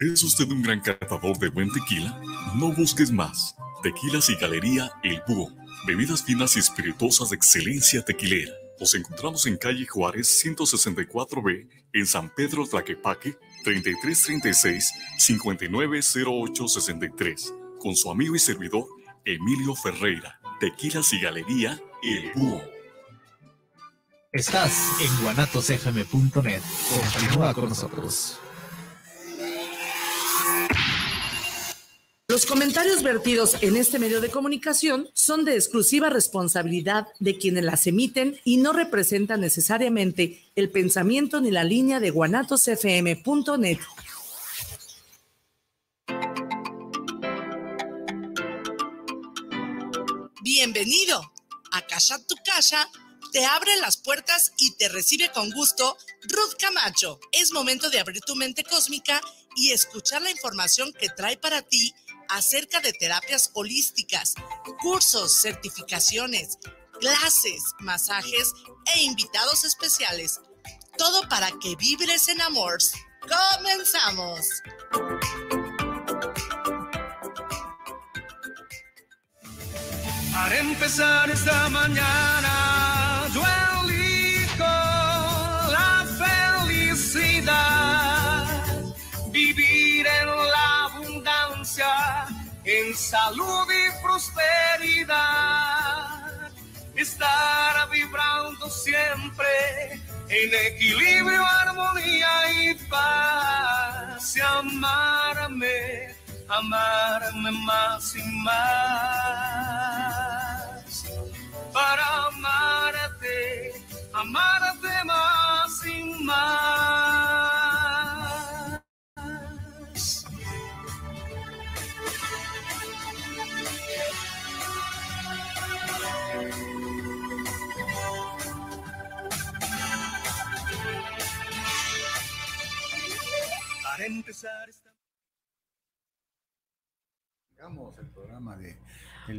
¿Es usted un gran catador de buen tequila? No busques más. Tequilas y Galería El Búho. Bebidas finas y espirituosas de excelencia tequilera. Nos encontramos en calle Juárez 164B, en San Pedro Tlaquepaque, 3336-590863. Con su amigo y servidor, Emilio Ferreira. Tequilas y Galería El Búho. Estás en guanatosfm.net. Continúa con nosotros. Los comentarios vertidos en este medio de comunicación son de exclusiva responsabilidad de quienes las emiten y no representan necesariamente el pensamiento ni la línea de guanatosfm.net. Bienvenido. A Casa tu casa te abre las puertas y te recibe con gusto Ruth Camacho. Es momento de abrir tu mente cósmica y escuchar la información que trae para ti acerca de terapias holísticas, cursos, certificaciones, clases, masajes e invitados especiales. Todo para que vibres en amor. ¡Comenzamos! Para empezar esta mañana salud y prosperidad. estará vibrando siempre en equilibrio, armonía y paz. Y amarme, amarme más y más. Para amarte, amarte más y más.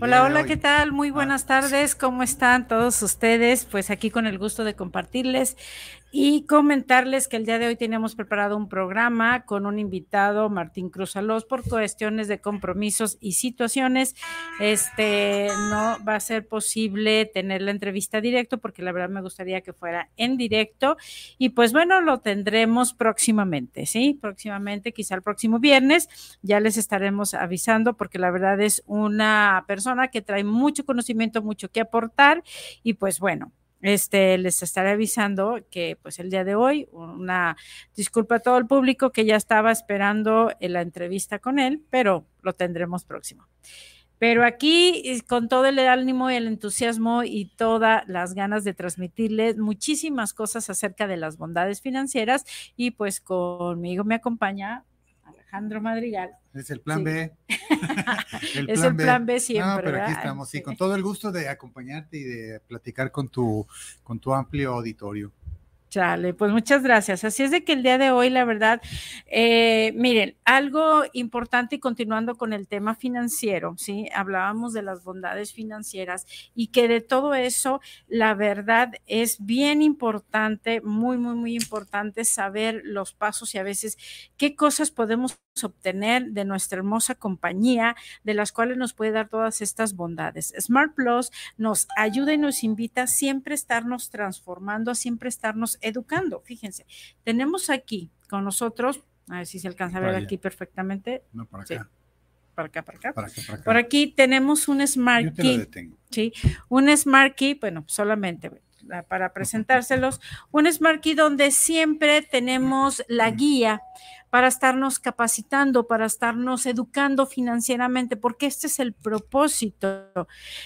hola, hola, ¿qué tal? Muy ah. buenas tardes, ¿cómo están todos ustedes? Pues aquí con el gusto de compartirles y comentarles que el día de hoy tenemos preparado un programa con un invitado, Martín Cruz por cuestiones de compromisos y situaciones. Este no va a ser posible tener la entrevista directo, porque la verdad me gustaría que fuera en directo. Y pues bueno, lo tendremos próximamente, ¿sí? Próximamente, quizá el próximo viernes, ya les estaremos avisando, porque la verdad es una persona que trae mucho conocimiento, mucho que aportar. Y pues bueno, este, les estaré avisando que pues el día de hoy, una disculpa a todo el público que ya estaba esperando eh, la entrevista con él, pero lo tendremos próximo. Pero aquí, eh, con todo el ánimo y el entusiasmo y todas las ganas de transmitirles muchísimas cosas acerca de las bondades financieras, y pues conmigo me acompaña Alejandro Madrigal. Es el plan B. es el plan B siempre. No, pero aquí estamos, sí, con todo el gusto de acompañarte y de platicar con tu, con tu amplio auditorio. Chale, pues muchas gracias. Así es de que el día de hoy, la verdad, eh, miren, algo importante y continuando con el tema financiero, ¿sí? Hablábamos de las bondades financieras y que de todo eso, la verdad, es bien importante, muy, muy, muy importante saber los pasos y a veces qué cosas podemos obtener de nuestra hermosa compañía, de las cuales nos puede dar todas estas bondades. Smart Plus nos ayuda y nos invita a siempre estarnos transformando, a siempre estarnos educando. Fíjense, tenemos aquí con nosotros, a ver si se alcanza a ver aquí perfectamente. No, para acá. Para acá, para acá. Por aquí tenemos un Smart Yo Sí, un Smart Key, bueno, solamente para presentárselos, un Smart Key donde siempre tenemos la guía para estarnos capacitando, para estarnos educando financieramente, porque este es el propósito.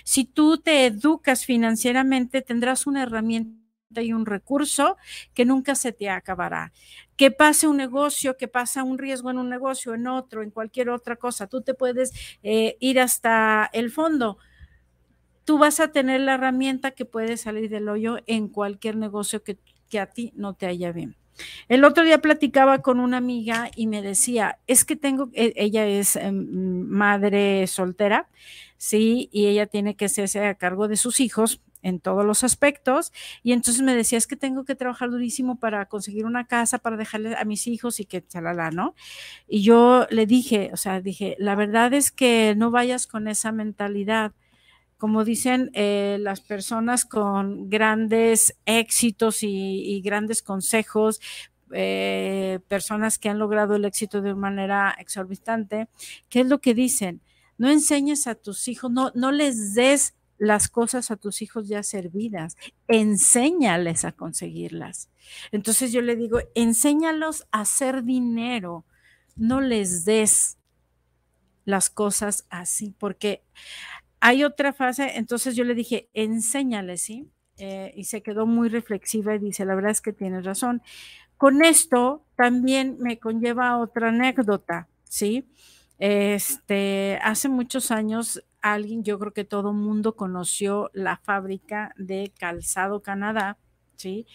Si tú te educas financieramente, tendrás una herramienta hay un recurso que nunca se te acabará. Que pase un negocio, que pasa un riesgo en un negocio, en otro, en cualquier otra cosa. Tú te puedes eh, ir hasta el fondo. Tú vas a tener la herramienta que puede salir del hoyo en cualquier negocio que, a ti no te haya bien. El otro día platicaba con una amiga y me decía, es que tengo, e, ella es em, madre soltera, sí, y ella tiene que hacerse a cargo de sus hijos en todos los aspectos. Y entonces me decía, es que tengo que trabajar durísimo para conseguir una casa, para dejarle a mis hijos y que chalala, ¿no? Y yo le dije, o sea, dije, la verdad es que no vayas con esa mentalidad. Como dicen eh, las personas con grandes éxitos y, grandes consejos, eh, personas que han logrado el éxito de manera exorbitante, ¿qué es lo que dicen? No enseñes a tus hijos, no, no les des las cosas a tus hijos ya servidas, enséñales a conseguirlas. Entonces yo le digo, enséñalos a hacer dinero, no les des las cosas así, porque hay otra fase, entonces yo le dije, enséñales, ¿sí? Eh, y se quedó muy reflexiva y dice, la verdad es que tienes razón. Con esto también me conlleva otra anécdota, ¿sí? Este, hace muchos años alguien, yo creo que todo mundo conoció la fábrica de Calzado Canadá, ¿sí?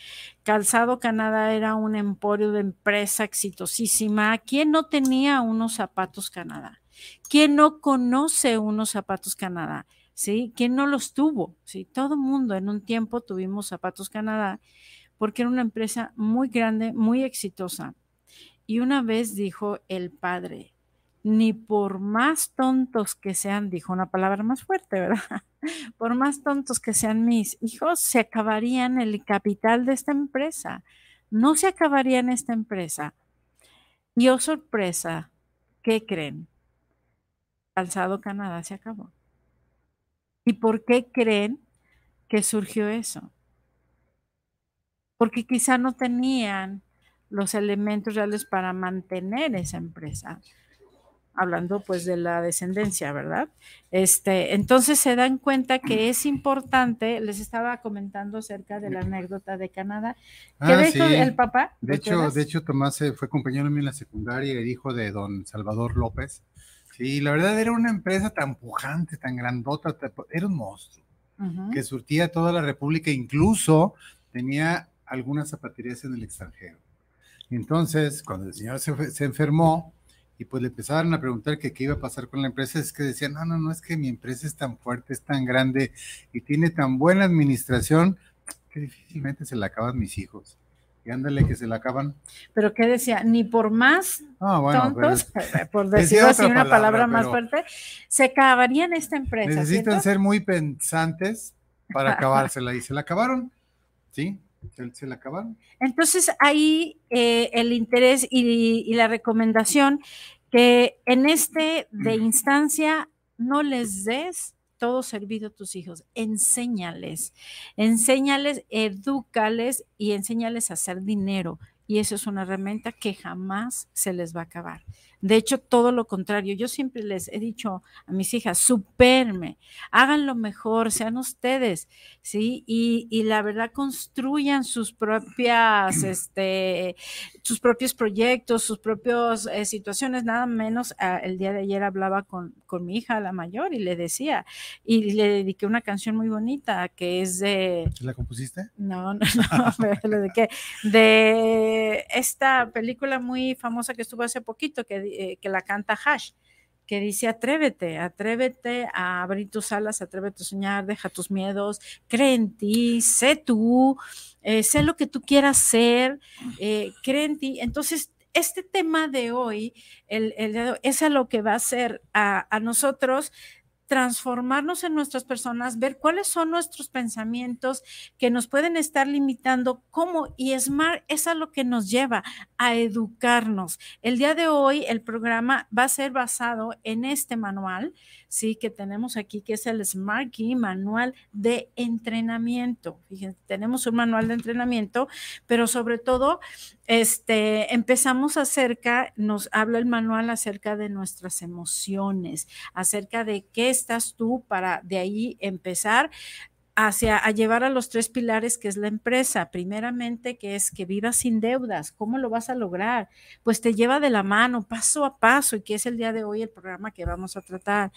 Calzado Canadá era un emporio de empresa exitosísima. ¿Quién no tenía unos zapatos Canadá? ¿Quién no conoce unos zapatos Canadá? ¿Sí? ¿Quién no los tuvo? ¿Sí? Todo mundo en un tiempo tuvimos zapatos Canadá porque era una empresa muy grande, muy exitosa. Y una vez dijo el padre, ni por más tontos que sean, dijo una palabra más fuerte, ¿verdad? Por más tontos que sean mis hijos, se acabarían el capital de esta empresa. No se acabaría en esta empresa. Y oh sorpresa, ¿qué creen? Calzado Canadá se acabó. ¿Y por qué creen que surgió eso? Porque quizá no tenían los elementos reales para mantener esa empresa hablando pues de la descendencia, ¿verdad? Este, entonces se dan cuenta que mm. es importante, les estaba comentando acerca de la anécdota de Canadá, ah, que de el papá. De hecho, de hecho Tomás eh, fue compañero mío en la secundaria, el hijo de don Salvador López. y la verdad era una empresa tan pujante, tan grandota, era un monstruo, que surtía toda la República, incluso tenía algunas zapaterías en el extranjero. Entonces, cuando el señor se enfermó, y pues le empezaron a preguntar que qué iba a pasar con la empresa, es que decían, no, no, no, es que mi empresa es tan fuerte, es tan grande y tiene tan buena administración que difícilmente se la acaban mis hijos. Y ándale que se la acaban. Pero qué decía, ni por más ah, tontos, pues, eh, por decir así una palabra, más fuerte, se acabarían esta empresa. Necesitan ser muy pensantes para acabársela y se la acabaron, ¿sí? Entonces ahí eh, el interés y, y, la recomendación que en este de instancia no les des todo servido a tus hijos, enséñales, enséñales, edúcales y enséñales a hacer dinero. Y eso es una herramienta que jamás se les va a acabar. De hecho, todo lo contrario. Yo siempre les he dicho a mis hijas, superme, hagan lo mejor, sean ustedes, ¿sí? Y, la verdad, construyan sus propias, este, sus propios proyectos, sus propias eh, situaciones, nada menos. Ah, el día de ayer hablaba con, con, mi hija, la mayor, y le decía, y le dediqué una canción muy bonita que es de... ¿La compusiste? No, no, no, De esta película muy famosa que estuvo hace poquito, que eh, que la canta Hash, que dice, atrévete, atrévete a abrir tus alas, atrévete a soñar, deja tus miedos, cree en ti, sé tú, eh, sé lo que tú quieras ser, eh, en ti. Entonces, este tema de hoy, el, es lo que va a ser a, a nosotros transformarnos en nuestras personas, ver cuáles son nuestros pensamientos que nos pueden estar limitando, cómo y Smart es a lo que nos lleva a educarnos. El día de hoy el programa va a ser basado en este manual, sí, que tenemos aquí, que es el Smart Key Manual de Entrenamiento. Fíjense, tenemos un manual de entrenamiento, pero sobre todo, este, empezamos acerca, nos habla el manual acerca de nuestras emociones, acerca de qué estás tú para de ahí empezar hacia a llevar a los tres pilares que es la empresa. Primeramente, que es que vivas sin deudas. ¿Cómo lo vas a lograr? Pues te lleva de la mano, paso a paso, y que es el día de hoy el programa que vamos a tratar.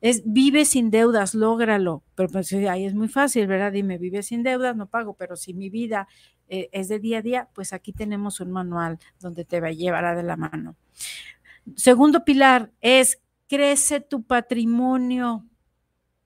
Es vive sin deudas, lógralo. Pero pues ahí es muy fácil, ¿verdad? Dime, vive sin deudas, no pago, pero si mi vida eh, es de día a día, pues aquí tenemos un manual donde te va a llevar a de la mano. Segundo pilar es crece tu patrimonio.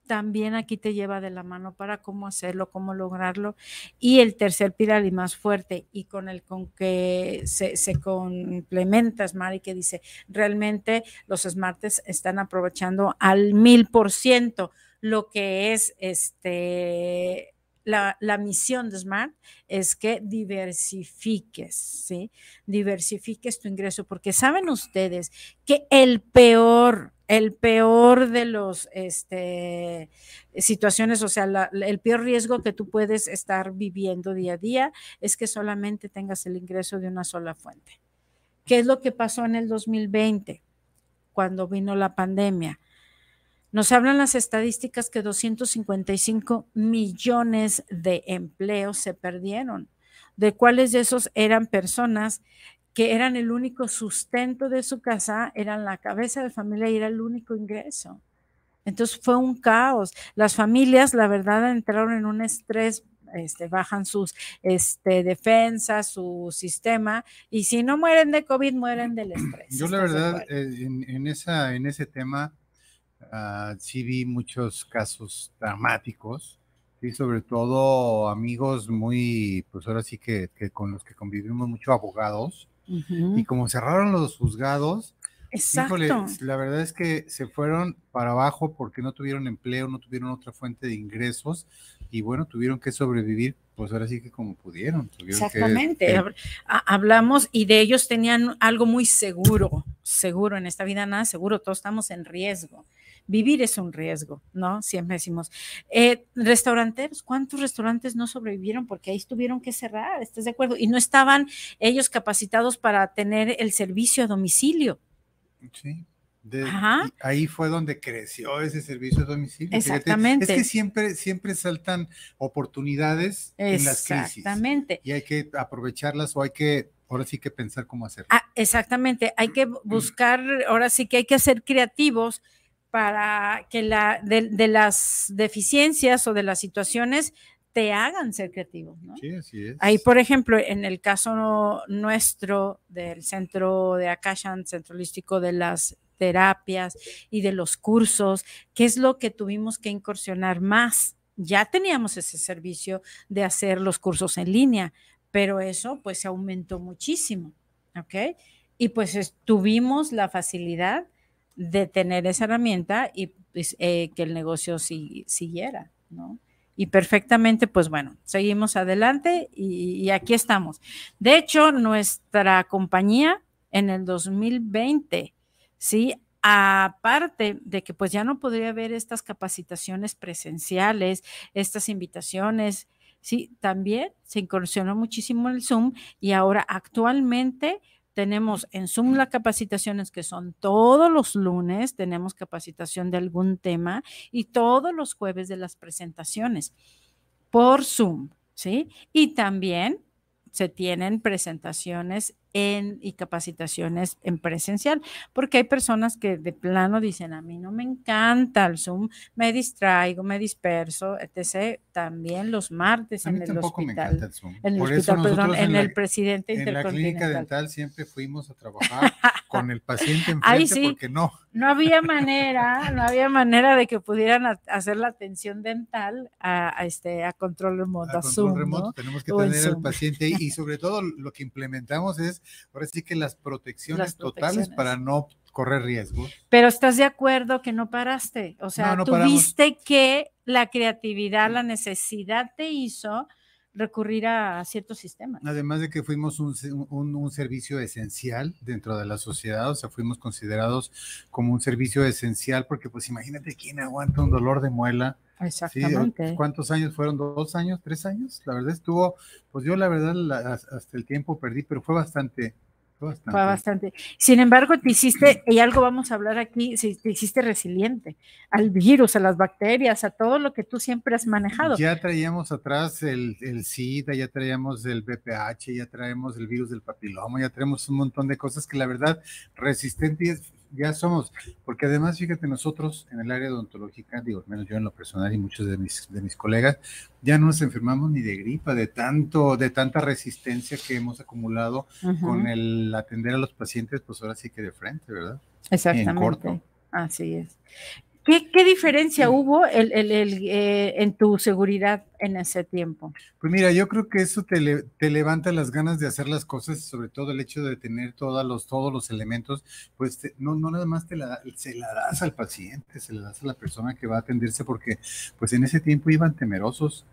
También aquí te lleva de la mano para cómo hacerlo, cómo lograrlo. Y el tercer pilar y más fuerte y con el con que se, complementa Smart y que dice, realmente los smartes están aprovechando al mil por ciento lo que es este la, misión de Smart es que diversifiques, ¿sí? Diversifiques tu ingreso, porque saben ustedes que el peor, el peor de las este, situaciones, o sea, el peor riesgo que tú puedes estar viviendo día a día es que solamente tengas el ingreso de una sola fuente. ¿Qué es lo que pasó en el 2020 cuando vino la pandemia? Nos hablan las estadísticas que 255 millones de empleos se perdieron, de cuáles de esos eran personas que eran el único sustento de su casa, eran la cabeza de familia y era el único ingreso. Entonces fue un caos. Las familias, la verdad, entraron en un estrés, este, bajan sus este, defensas, su sistema, y si no mueren de COVID, mueren del estrés. Yo la verdad, eh, en ese tema, Ah, sí vi muchos casos dramáticos, y sobre todo amigos muy, pues ahora sí que, con los que convivimos mucho abogados, y como cerraron los juzgados, la verdad es que se fueron para abajo porque no tuvieron empleo, no tuvieron otra fuente de ingresos y bueno, tuvieron que sobrevivir, pues ahora sí que como pudieron. Exactamente, eh, hablamos y de ellos tenían algo muy seguro, seguro en esta vida nada seguro, todos estamos en riesgo vivir es un riesgo, ¿no? Siempre decimos, eh, restauranteros, ¿cuántos restaurantes no sobrevivieron porque ahí tuvieron que cerrar? ¿Estás de acuerdo? Y no estaban ellos capacitados para tener el servicio a domicilio. Sí. Ahí fue donde creció ese servicio a domicilio. Exactamente. es que siempre, siempre saltan oportunidades en las crisis. Exactamente. Y hay que aprovecharlas o hay que ahora sí que pensar cómo hacerlo. Ah, exactamente, hay que mm. buscar, ahora sí que hay que ser creativos para que la, de, las deficiencias o de las situaciones te hagan ser creativo. ¿no? Sí, así es. Ahí, por ejemplo, en el caso nuestro del centro de Akashan, centro holístico de las terapias y de los cursos, ¿qué es lo que tuvimos que incursionar más? Ya teníamos ese servicio de hacer los cursos en línea, pero eso pues se aumentó muchísimo, ¿ok? Y pues tuvimos la facilidad de tener esa herramienta y pues, eh, que el negocio siguiera, ¿no? Y perfectamente, pues bueno, seguimos adelante y, aquí estamos. De hecho, nuestra compañía en el 2020, ¿sí? aparte de que pues ya no podría haber estas capacitaciones presenciales, estas invitaciones, sí, también se incursionó muchísimo el Zoom y ahora actualmente tenemos en Zoom las capacitaciones que son todos los lunes, tenemos capacitación de algún tema y todos los jueves de las presentaciones por Zoom, ¿sí? Y también se tienen presentaciones en, y capacitaciones en presencial, porque hay personas que de plano dicen, a mí no me encanta el Zoom, me distraigo, me disperso, etc. También los martes en el hospital. Zoom. En el en, el presidente En la clínica dental siempre fuimos a trabajar con el paciente enfrente Ahí sí. porque no no había manera, no había manera de que pudieran hacer la atención dental a, este, a control remoto. A, tenemos que tener al paciente y sobre todo lo que implementamos es, ahora sí que las protecciones, totales para no correr riesgos. Pero estás de acuerdo que no paraste, o sea, tuviste que la creatividad, la necesidad te hizo recurrir a ciertos sistemas. Además de que fuimos un, servicio esencial dentro de la sociedad, o sea, fuimos considerados como un servicio esencial porque pues imagínate quién aguanta un dolor de muela. Exactamente. ¿Cuántos años fueron? ¿Dos años? ¿Tres años? La verdad estuvo, pues yo la verdad hasta el tiempo perdí, pero fue bastante, fue bastante. Sin embargo, te hiciste, y algo vamos a hablar aquí, te hiciste resiliente al virus, a las bacterias, a todo lo que tú siempre has manejado. Ya traíamos atrás el, el SIDA, ya traíamos el BPH, ya traemos el virus del papiloma, ya traemos un montón de cosas que la verdad resistente ya somos, porque además, fíjate, nosotros en el área odontológica, digo, al menos yo en lo personal y muchos de mis, de mis colegas, ya no nos enfermamos ni de gripa, de tanto, de tanta resistencia que hemos acumulado con el atender a los pacientes, pues ahora sí que de frente, ¿verdad? Exactamente. Así es. ¿Qué, diferencia hubo el, eh, en tu seguridad en ese tiempo? Pues mira, yo creo que eso te, levanta las ganas de hacer las cosas, sobre todo el hecho de tener todos los, todos los elementos, pues no, no nada más te se la das al paciente, se la das a la persona que va a atenderse, porque pues en ese tiempo iban temerosos,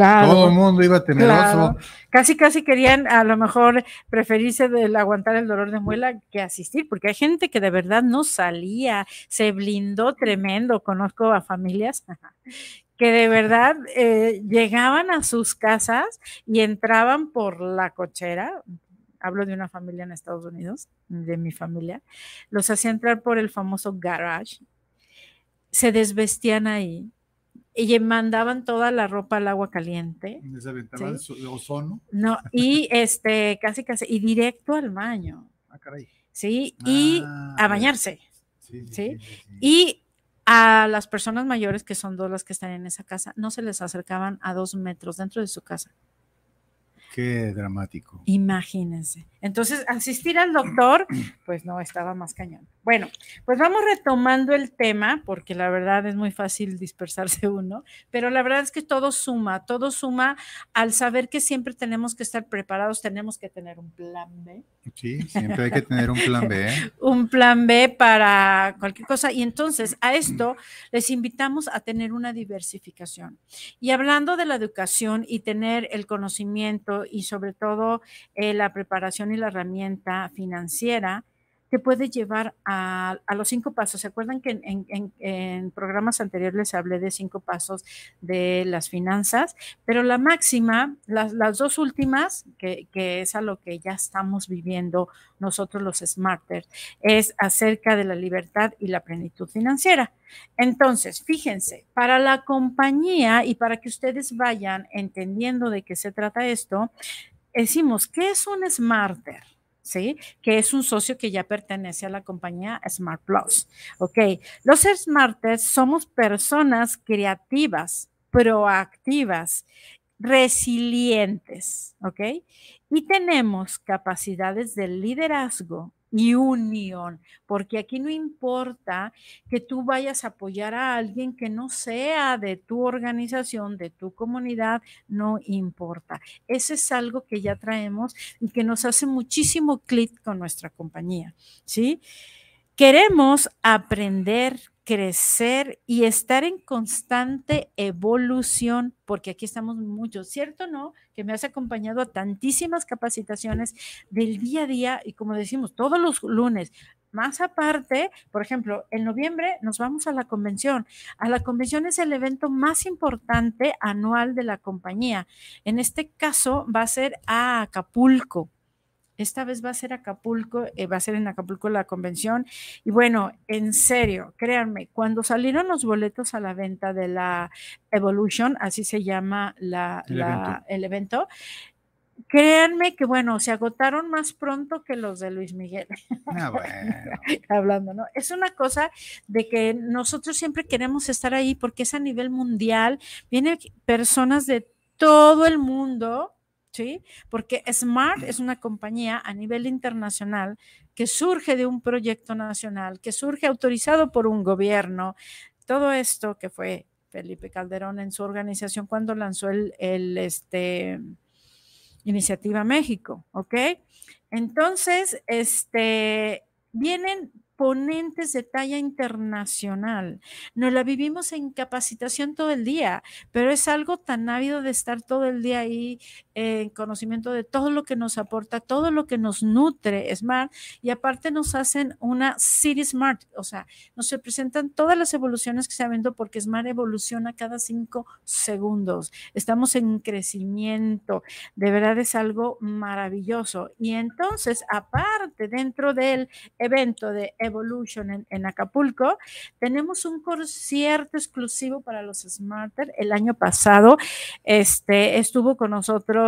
todo el mundo iba temeroso. Casi, casi querían a lo mejor preferirse del aguantar el dolor de muela que asistir, porque hay gente que de verdad no salía, se blindó tremendo. Conozco a familias que de verdad eh, llegaban a sus casas y entraban por la cochera, hablo de una familia en Estados Unidos, de mi familia, los hacía entrar por el famoso garage, se desvestían ahí, y mandaban toda la ropa al agua caliente. Les aventaban el ozono. No, y este, casi casi, y directo al baño. Ah, caray. Sí, ah, y a bañarse. sí, Y a las personas mayores, que son dos las que están en esa casa, no se les acercaban a dos metros dentro de su casa. Qué dramático. Imagínense. Entonces, asistir al doctor, pues no, estaba más cañón. Bueno, pues vamos retomando el tema, porque la verdad es muy fácil dispersarse uno, pero la verdad es que todo suma, todo suma al saber que siempre tenemos que estar preparados, tenemos que tener un plan B. Sí, siempre hay que tener un plan B. un plan B para cualquier cosa. Y entonces a esto les invitamos a tener una diversificación. Y hablando de la educación y tener el conocimiento y sobre todo eh, la preparación y la herramienta financiera, que puede llevar a, los cinco pasos. ¿Se acuerdan que en, programas anteriores les hablé de cinco pasos de las finanzas? Pero la máxima, las, dos últimas, que, que, es a lo que ya estamos viviendo nosotros los smarters, es acerca de la libertad y la plenitud financiera. Entonces, fíjense, para la compañía y para que ustedes vayan entendiendo de qué se trata esto, decimos, ¿qué es un smarter? ¿sí? Que es un socio que ya pertenece a la compañía Smart Plus. Ok, los Smarters somos personas creativas, proactivas, resilientes, ¿ok? Y tenemos capacidades de liderazgo y unión, porque aquí no importa que tú vayas a apoyar a alguien que no sea de tu organización, de tu comunidad, no importa. Ese es algo que ya traemos y que nos hace muchísimo clic con nuestra compañía, ¿sí? Queremos aprender crecer y estar en constante evolución, porque aquí estamos muchos, ¿cierto? ¿No? Que me has acompañado a tantísimas capacitaciones del día a día y como decimos, todos los lunes. Más aparte, por ejemplo, en noviembre nos vamos a la convención. A la convención es el evento más importante anual de la compañía. En este caso va a ser a Acapulco. Esta vez va a ser Acapulco, eh, va a ser en Acapulco la convención. Y bueno, en serio, créanme, cuando salieron los boletos a la venta de la Evolution, así se llama la, el, evento. el evento créanme que, bueno, se agotaron más pronto que los de Luis Miguel. Ah, bueno. Hablando, ¿no? Es una cosa de que nosotros siempre queremos estar ahí porque es a nivel mundial, vienen personas de todo el mundo ¿sí? Porque Smart es una compañía a nivel internacional que surge de un proyecto nacional, que surge autorizado por un gobierno. Todo esto que fue Felipe Calderón en su organización cuando lanzó el, el este, Iniciativa México, ¿ok? Entonces, este, vienen ponentes de talla internacional. Nos la vivimos en capacitación todo el día, pero es algo tan ávido de estar todo el día ahí en conocimiento de todo lo que nos aporta, todo lo que nos nutre Smart y aparte nos hacen una City Smart, o sea, nos presentan todas las evoluciones que se viendo porque Smart evoluciona cada cinco segundos. Estamos en crecimiento, de verdad es algo maravilloso. Y entonces, aparte, dentro del evento de Evolution en, Acapulco, tenemos un concierto exclusivo para los Smarter. El año pasado este, estuvo con nosotros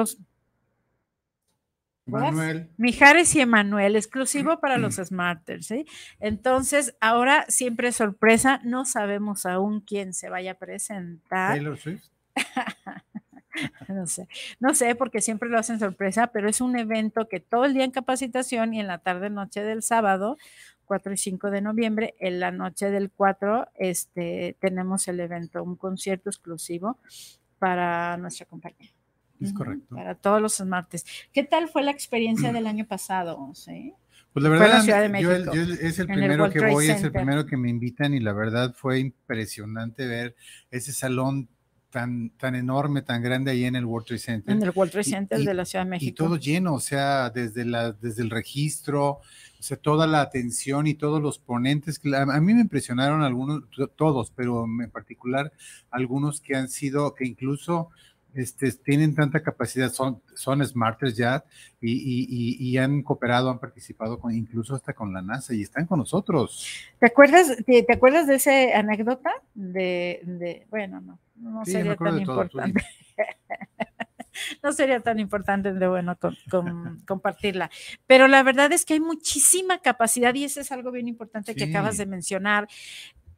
Mijares y Emanuel, exclusivo para los Smarters. Entonces, ahora siempre sorpresa, no sabemos aún quién se vaya a presentar. no sé, no sé, porque siempre lo hacen sorpresa, pero es un evento que todo el día en capacitación y en la tarde noche del sábado, 4 y 5 de noviembre, en la noche del 4, este, tenemos el evento, un concierto exclusivo para nuestra compañía. Es correcto. Para todos los martes. ¿Qué tal fue la experiencia del año pasado? Pues la verdad, yo, es el primero que voy, es el primero que me invitan y la verdad fue impresionante ver ese salón tan, tan enorme, tan grande ahí en el World Trade Center. En el World Trade Center de la Ciudad de México. Y todo lleno, o sea, desde, la, desde el registro, o sea, toda la atención y todos los ponentes. A mí me impresionaron algunos, todos, pero en particular algunos que han sido, que incluso este, tienen tanta capacidad, son, son smarters ya y, han cooperado, han participado incluso hasta con la NASA y están con nosotros. ¿Te acuerdas, te, acuerdas de esa anécdota? De, bueno, no, no sería tan importante. no sería tan importante bueno compartirla. Pero la verdad es que hay muchísima capacidad y eso es algo bien importante que acabas de mencionar.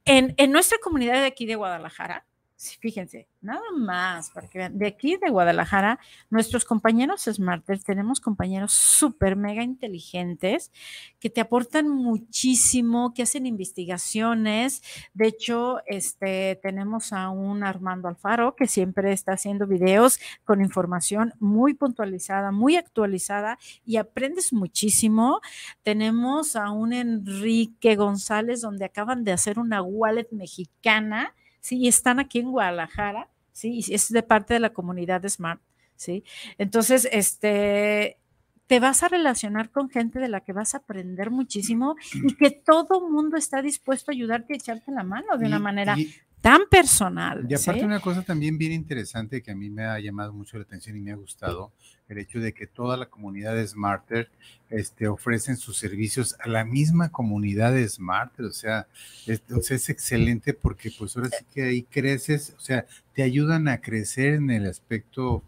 En, en nuestra comunidad de aquí de Guadalajara, Sí, fíjense, nada más, porque de aquí de Guadalajara, nuestros compañeros Smarter, tenemos compañeros súper mega inteligentes que te aportan muchísimo, que hacen investigaciones. De hecho, este, tenemos a un Armando Alfaro que siempre está haciendo videos con información muy puntualizada, muy actualizada y aprendes muchísimo. Tenemos a un Enrique González, donde acaban de hacer una wallet mexicana ¿sí? Y están aquí en Guadalajara, ¿sí? Y es de parte de la comunidad de Smart, ¿sí? Entonces, este, te vas a relacionar con gente de la que vas a aprender muchísimo y que todo mundo está dispuesto a ayudarte y echarte la mano de una manera tan personal. Y aparte una cosa también bien interesante que a mí me ha llamado mucho la atención y me ha gustado, el hecho de que toda la comunidad de Smarter este, ofrecen sus servicios a la misma comunidad de Smarter, o sea, es, excelente porque pues ahora sí que ahí creces, o sea, te ayudan a crecer en el aspecto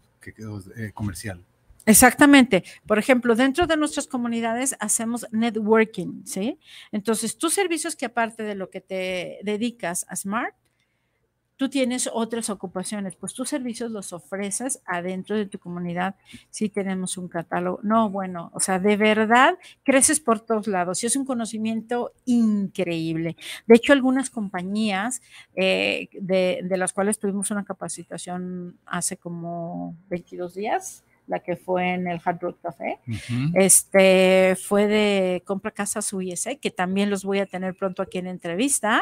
eh, comercial. Exactamente. Por ejemplo, dentro de nuestras comunidades hacemos networking, ¿sí? Entonces, tus servicios que aparte de lo que te dedicas a Smarter, tú tienes otras ocupaciones, pues tus servicios los ofreces adentro de tu comunidad. Sí tenemos un catálogo. No, bueno, o sea, de verdad creces por todos lados y es un conocimiento increíble. De hecho, algunas compañías eh, de, de las cuales tuvimos una capacitación hace como 22 días, la que fue en el Hard Rock Café. Este fue de Compra Casas USA, que también los voy a tener pronto aquí en entrevista,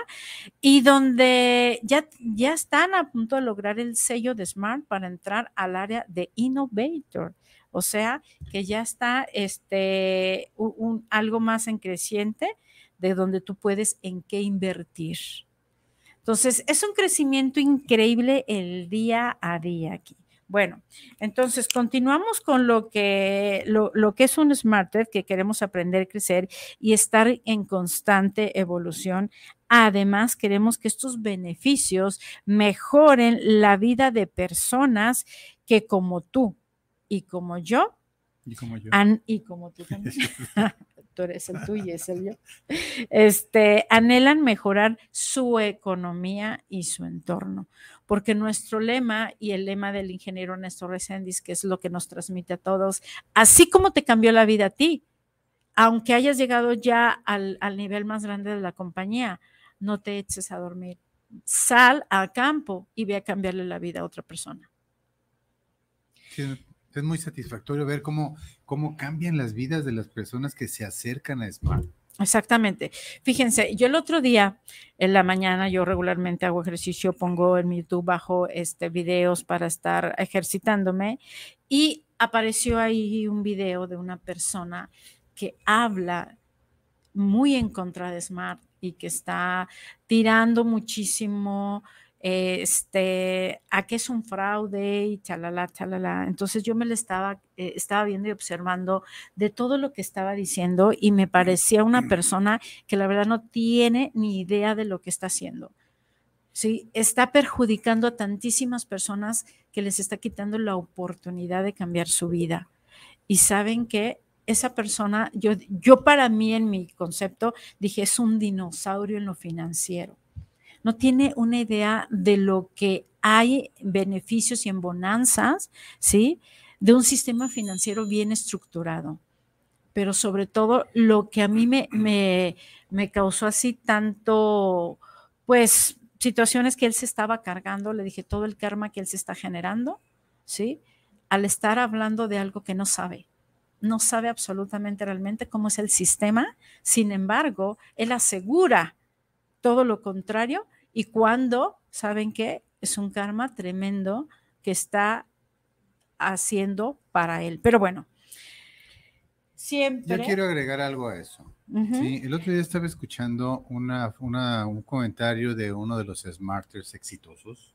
y donde ya, ya están a punto de lograr el sello de Smart para entrar al área de Innovator. O sea, que ya está este, algo más en creciente de donde tú puedes en qué invertir. Entonces, es un crecimiento increíble el día a día aquí. Bueno, entonces continuamos con lo que, lo, que es un smarter que queremos aprender, crecer y estar en constante evolución. Además, queremos que estos beneficios mejoren la vida de personas que como tú y como yo, y como yo. Han, y como tú es eres el tuyo, y es el yo, este, anhelan mejorar su economía y su entorno, porque nuestro lema y el lema del ingeniero Néstor Recendis que es lo que nos transmite a todos, así como te cambió la vida a ti, aunque hayas llegado ya al, nivel más grande de la compañía, no te eches a dormir, sal al campo y ve a cambiarle la vida a otra persona. Es muy satisfactorio ver cómo, cómo cambian las vidas de las personas que se acercan a Smart. Exactamente. Fíjense, yo el otro día en la mañana, yo regularmente hago ejercicio, pongo en mi YouTube bajo este, videos para estar ejercitándome y apareció ahí un video de una persona que habla muy en contra de Smart y que está tirando muchísimo este, a qué es un fraude y chalala, chalala. Entonces yo me le estaba, eh, estaba viendo y observando de todo lo que estaba diciendo y me parecía una persona que la verdad no tiene ni idea de lo que está haciendo. Sí, está perjudicando a tantísimas personas que les está quitando la oportunidad de cambiar su vida. Y saben que esa persona, yo, yo para mí en mi concepto dije, es un dinosaurio en lo financiero no tiene una idea de lo que hay beneficios y en bonanzas, ¿sí? De un sistema financiero bien estructurado. Pero sobre todo lo que a mí me, me, causó así tanto, pues, situaciones que él se estaba cargando, le dije todo el karma que él se está generando, ¿sí? Al estar hablando de algo que no sabe no sabe absolutamente realmente cómo es el sistema. Sin embargo, él asegura todo lo contrario y cuando, ¿saben que Es un karma tremendo que está haciendo para él. Pero bueno, siempre. Yo quiero agregar algo a eso. El otro día estaba escuchando una, un comentario de uno de los smarters exitosos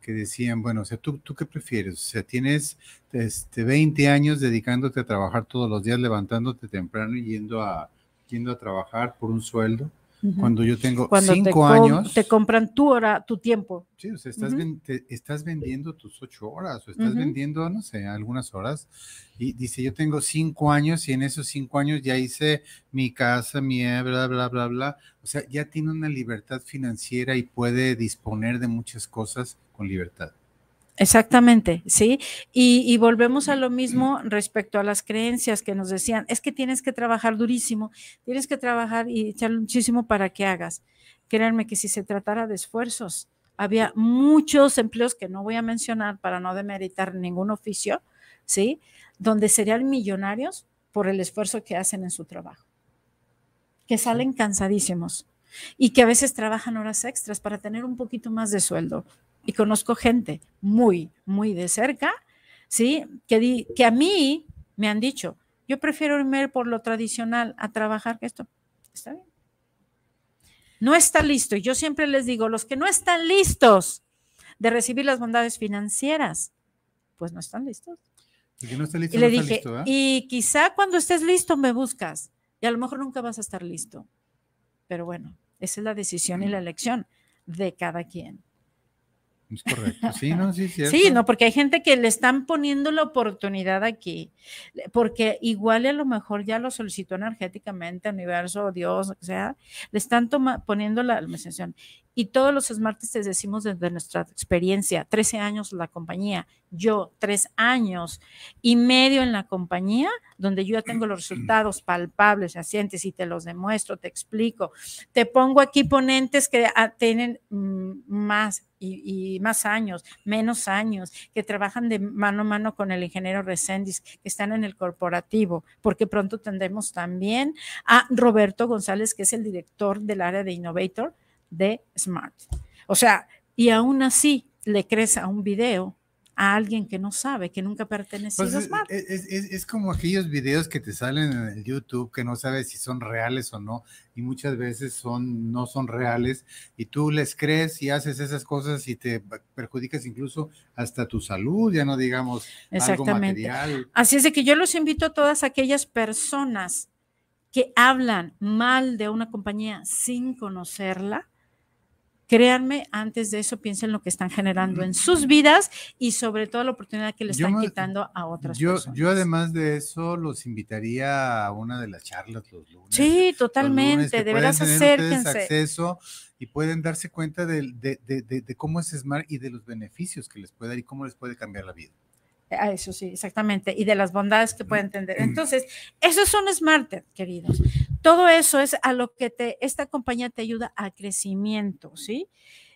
que decían, bueno, o sea, ¿tú, ¿tú qué prefieres? O sea, tienes este, 20 años dedicándote a trabajar todos los días, levantándote temprano y yendo a, yendo a trabajar por un sueldo cuando yo tengo cinco años. Te compran tu hora, tu tiempo. Sí, o sea, estás, vendiendo tus ocho horas o estás vendiendo, no sé, algunas horas. Y dice, yo tengo cinco años y en esos cinco años ya hice mi casa, mi eh, bla, bla, bla, bla. O sea, ya tiene una libertad financiera y puede disponer de muchas cosas con libertad. Exactamente, sí. Y, volvemos a lo mismo respecto a las creencias que nos decían, es que tienes que trabajar durísimo, tienes que trabajar y echar muchísimo para que hagas. Créanme que si se tratara de esfuerzos, había muchos empleos que no voy a mencionar para no demeritar ningún oficio, ¿sí? Donde serían millonarios por el esfuerzo que hacen en su trabajo, que salen cansadísimos y que a veces trabajan horas extras para tener un poquito más de sueldo, y conozco gente muy, muy de cerca, ¿sí? Que, que a mí me han dicho, yo prefiero irme por lo tradicional a trabajar que esto. Está bien. No está listo. Y yo siempre les digo, los que no están listos de recibir las bondades financieras, pues no están listos. Y, le dije, ¿eh? y quizá cuando estés listo me buscas. Y a lo mejor nunca vas a estar listo. Pero bueno, esa es la decisión y la elección de cada quien. Es correcto. Sí, no, sí, cierto. sí, no, porque hay gente que le están poniendo la oportunidad aquí, porque igual a lo mejor ya lo solicitó energéticamente, universo, Dios, o sea, le están poniendo la, la y todos los martes te decimos desde nuestra experiencia, 13 años la compañía, yo tres años y medio en la compañía, donde yo ya tengo los resultados palpables, asientes y te los demuestro, te explico. Te pongo aquí ponentes que ah, tienen mm, más y, más años, menos años, que trabajan de mano a mano con el ingeniero Resendis, que están en el corporativo, porque pronto tendremos también a Roberto González, que es el director del área de Innovator de Smart. O sea, y aún así le crees a un video a alguien que no sabe, que nunca perteneció pues, a Smart. Eh, es, como aquellos videos que te salen en el YouTube que no sabes si son reales o no, y muchas veces son, no son reales, y tú les crees y haces esas cosas y te perjudicas incluso hasta tu salud, ya no digamos algo material. Así es de que yo los invito a todas aquellas personas que hablan mal de una compañía sin conocerla, créanme, antes de eso piensen lo que están generando en sus vidas y sobre todo la oportunidad que le están quitando a otras personas. Yo además de eso los invitaría a una de las charlas los lunes. Sí, totalmente, de veras acérquense. Acceso y pueden darse cuenta de, de, cómo es Smart y de los beneficios que les puede dar y cómo les puede cambiar la vida. A eso sí, exactamente. Y de las bondades que puede entender. Entonces, eso son un Smarter, queridos. Todo eso es a lo que te, esta compañía te ayuda a crecimiento, ¿sí?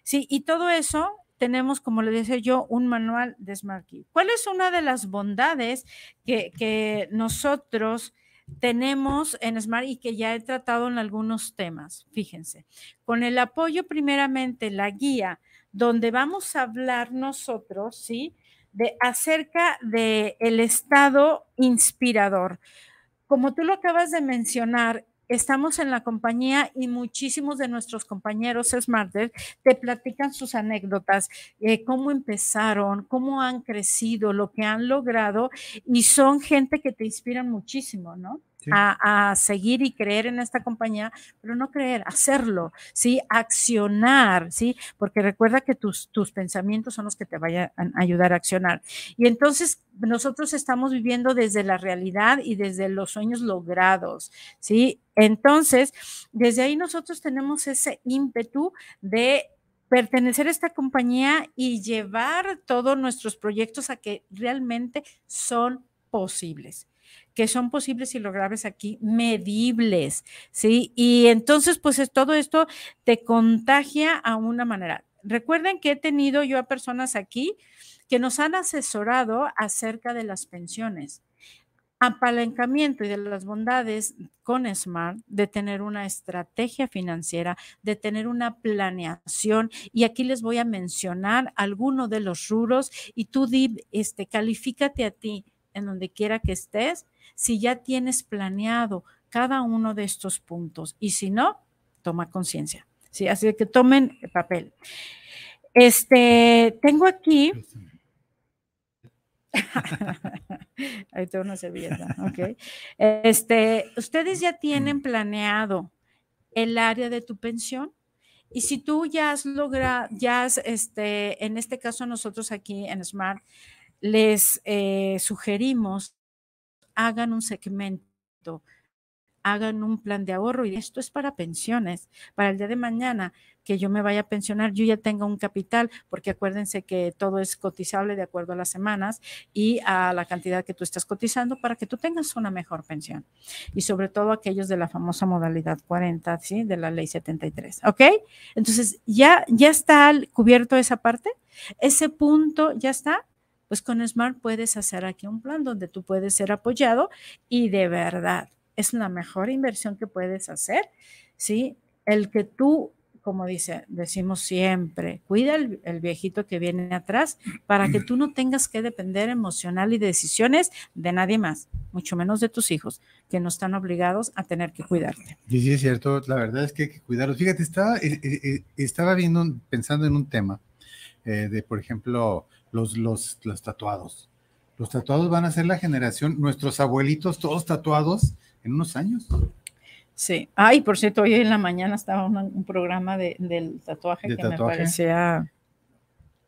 Sí, y todo eso tenemos, como le decía yo, un manual de Smart ¿Cuál es una de las bondades que, que nosotros tenemos en Smart y que ya he tratado en algunos temas? Fíjense, con el apoyo primeramente, la guía, donde vamos a hablar nosotros, ¿sí? de acerca del el estado inspirador. Como tú lo acabas de mencionar, estamos en la compañía y muchísimos de nuestros compañeros Smarter te platican sus anécdotas, eh, cómo empezaron, cómo han crecido, lo que han logrado y son gente que te inspiran muchísimo, ¿no? a, seguir y creer en esta compañía, pero no creer, hacerlo, ¿sí? Accionar, ¿sí? Porque recuerda que tus, tus pensamientos son los que te vayan a ayudar a accionar. Y entonces nosotros estamos viviendo desde la realidad y desde los sueños logrados, ¿sí? Entonces, desde ahí nosotros tenemos ese ímpetu de pertenecer a esta compañía y llevar todos nuestros proyectos a que realmente son posibles que son posibles y logrables aquí, medibles, ¿sí? Y entonces, pues todo esto te contagia a una manera. Recuerden que he tenido yo a personas aquí que nos han asesorado acerca de las pensiones apalancamiento y de las bondades con Smart, de tener una estrategia financiera, de tener una planeación. Y aquí les voy a mencionar alguno de los rubros y tú, Dib, este, califícate a ti en donde quiera que estés, si ya tienes planeado cada uno de estos puntos. Y si no, toma conciencia. Sí, así que tomen papel. Este, tengo aquí. Ahí tengo una servilleta, ok. Este, ustedes ya tienen mm. planeado el área de tu pensión. Y si tú ya has logrado, ya has, este, en este caso nosotros aquí en Smart les eh, sugerimos, hagan un segmento, hagan un plan de ahorro y esto es para pensiones, para el día de mañana que yo me vaya a pensionar, yo ya tengo un capital, porque acuérdense que todo es cotizable de acuerdo a las semanas y a la cantidad que tú estás cotizando para que tú tengas una mejor pensión. Y sobre todo aquellos de la famosa modalidad 40, ¿sí? De la ley 73, ¿ok? Entonces, ya, ya está cubierto esa parte, ese punto ya está. Pues con Smart puedes hacer aquí un plan donde tú puedes ser apoyado y de verdad es la mejor inversión que puedes hacer, ¿sí? El que tú, como dice, decimos siempre, cuida el, viejito que viene atrás para que tú no tengas que depender emocional y decisiones de nadie más, mucho menos de tus hijos, que no están obligados a tener que cuidarte. Sí, sí, es cierto, la verdad es que hay que cuidarlos. Fíjate, estaba, eh, eh, eh, viendo, pensando en un tema de, por ejemplo, los, los, tatuados. Los tatuados van a ser la generación, nuestros abuelitos todos tatuados en unos años. Sí. Ay, por cierto, hoy en la mañana estaba un, programa del tatuaje que me parecía.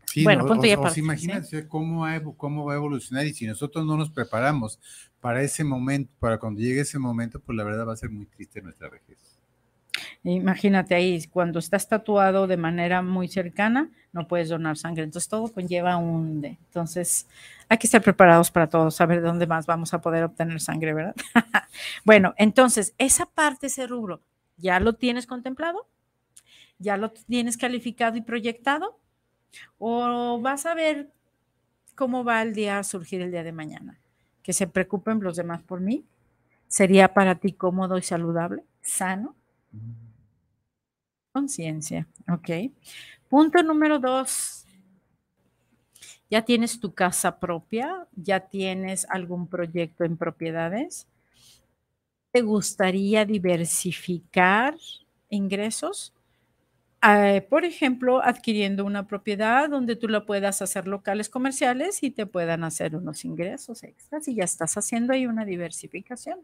Sí, bueno, no, os, cómo, cómo va a evolucionar y si nosotros no nos preparamos para ese momento, para cuando llegue ese momento, pues la verdad va a ser muy triste nuestra vejez. Imagínate ahí, cuando estás tatuado de manera muy cercana, no puedes donar sangre. Entonces, todo conlleva un... De. Entonces, hay que estar preparados para todo, saber dónde más vamos a poder obtener sangre, ¿verdad? bueno, entonces, esa parte, ese rubro, ¿ya lo tienes contemplado? ¿Ya lo tienes calificado y proyectado? ¿O vas a ver cómo va el día a surgir el día de mañana? Que se preocupen los demás por mí. ¿Sería para ti cómodo y saludable? ¿Sano? Conciencia, ok. Punto número dos. Ya tienes tu casa propia, ya tienes algún proyecto en propiedades. ¿Te gustaría diversificar ingresos? Ah, por ejemplo, adquiriendo una propiedad donde tú la puedas hacer locales comerciales y te puedan hacer unos ingresos extras y ya estás haciendo ahí una diversificación